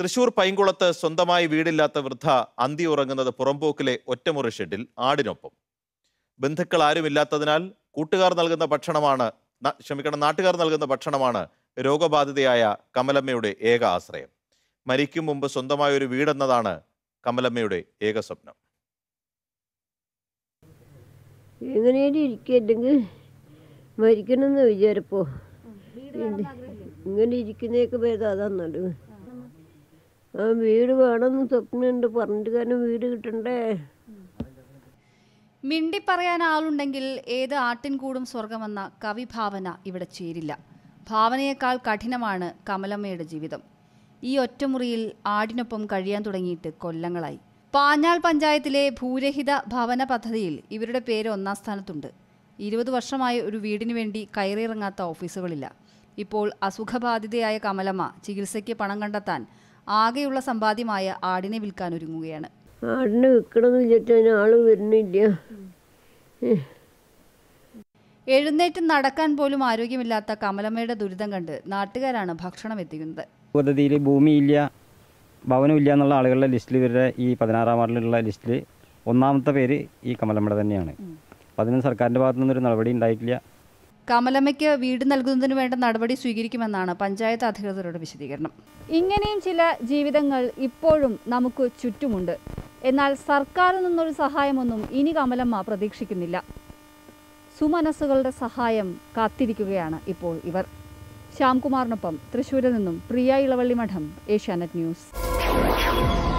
തൃശൂർ പൈങ്കുളത്ത് സ്വന്തമായി വീടില്ലാത്ത വൃദ്ധ അന്തി ഉറങ്ങുന്നത് പുറമ്പോക്കിലെ ഒറ്റമുറി ഷെഡിൽ ആടിനൊപ്പം ബന്ധുക്കൾ ആരുമില്ലാത്തതിനാൽ കൂട്ടുകാർ നൽകുന്ന ഭക്ഷണമാണ് ക്ഷമിക്കണം നാട്ടുകാർ നൽകുന്ന ഭക്ഷണമാണ് രോഗബാധിതയായ കമലമ്മയുടെ ഏക ആശ്രയം മരിക്കും മുമ്പ് സ്വന്തമായ ഒരു വീടെന്നതാണ് കമലമ്മയുടെ ഏക സ്വപ്നം എങ്ങനെയാണ് ഇരിക്കല്ലെങ്കിൽ മരിക്കണമെന്ന് വിചാരിപ്പോ ഇങ്ങനെ ഇരിക്കുന്നേക്ക് ഭേദം അതാ ആ വീട് വേണമെന്ന് സ്വപ്നമുണ്ട് പറഞ്ഞിട്ട് കാരണം വീട് കിട്ടണ്ടേ മിണ്ടി പറയാൻ ആളുണ്ടെങ്കിൽ ഏത് ആട്ടിൻകൂടും സ്വർഗമെന്ന കവിഭാവന ഇവിടെ ചേരില്ല ഭാവനയേക്കാൾ കഠിനമാണ് കമലമ്മയുടെ ജീവിതം ഈ ഒറ്റമുറിയിൽ ആടിനൊപ്പം കഴിയാൻ തുടങ്ങിയിട്ട് കൊല്ലങ്ങളായി പാഞ്ഞാൾ പഞ്ചായത്തിലെ ഭൂരഹിത ഭവന പദ്ധതിയിൽ ഇവരുടെ പേര് ഒന്നാം സ്ഥാനത്തുണ്ട് ഇരുപത് വർഷമായി ഒരു വീടിനു വേണ്ടി കയറിയിറങ്ങാത്ത ഓഫീസുകളില്ല ഇപ്പോൾ അസുഖബാധിതയായ കമലമ്മ ചികിത്സയ്ക്ക് പണം കണ്ടെത്താൻ ആകെയുള്ള സമ്പാദ്യമായ ആടിനെ വിൽക്കാൻ ഒരുങ്ങുകയാണ് ആടിനെ വിൽക്കണമെന്ന് വിചാരിച്ചാൽ ആള് വരുന്നില്ല എഴുന്നേറ്റ് നടക്കാൻ പോലും ആരോഗ്യമില്ലാത്ത കമലമ്മയുടെ ദുരിതം കണ്ട് നാട്ടുകാരാണ് ഭക്ഷണം എത്തിക്കുന്നത് പദ്ധതിയിൽ ഭൂമിയില്ല ഭവനമില്ല എന്നുള്ള ആളുകളുടെ ലിസ്റ്റിൽ ഇവരുടെ ഈ പതിനാറാം വാർഡിലുള്ള ലിസ്റ്റിൽ ഒന്നാമത്തെ പേര് ഈ കമലമ്മയുടെ തന്നെയാണ് അപ്പം അതിന് സർക്കാരിൻ്റെ ഭാഗത്തു നിന്നൊരു നടപടി ഉണ്ടായിട്ടില്ല കമലമ്മയ്ക്ക് വീട് നൽകുന്നതിന് വേണ്ട നടപടി സ്വീകരിക്കുമെന്നാണ് പഞ്ചായത്ത് അധികൃതരുടെ വിശദീകരണം ഇങ്ങനെയും ചില ജീവിതങ്ങൾ ഇപ്പോഴും നമുക്ക് ചുറ്റുമുണ്ട് എന്നാൽ സർക്കാരിൽ നിന്നൊരു സഹായമൊന്നും ഇനി കമലമ്മ പ്രതീക്ഷിക്കുന്നില്ല സുമനസ്സുകളുടെ സഹായം കാത്തിരിക്കുകയാണ് ഇപ്പോൾ ഇവർ ശ്യാംകുമാറിനൊപ്പം തൃശ്ശൂരിൽ നിന്നും പ്രിയ ഇളവള്ളി മഠം ഏഷ്യാനെറ്റ് ന്യൂസ്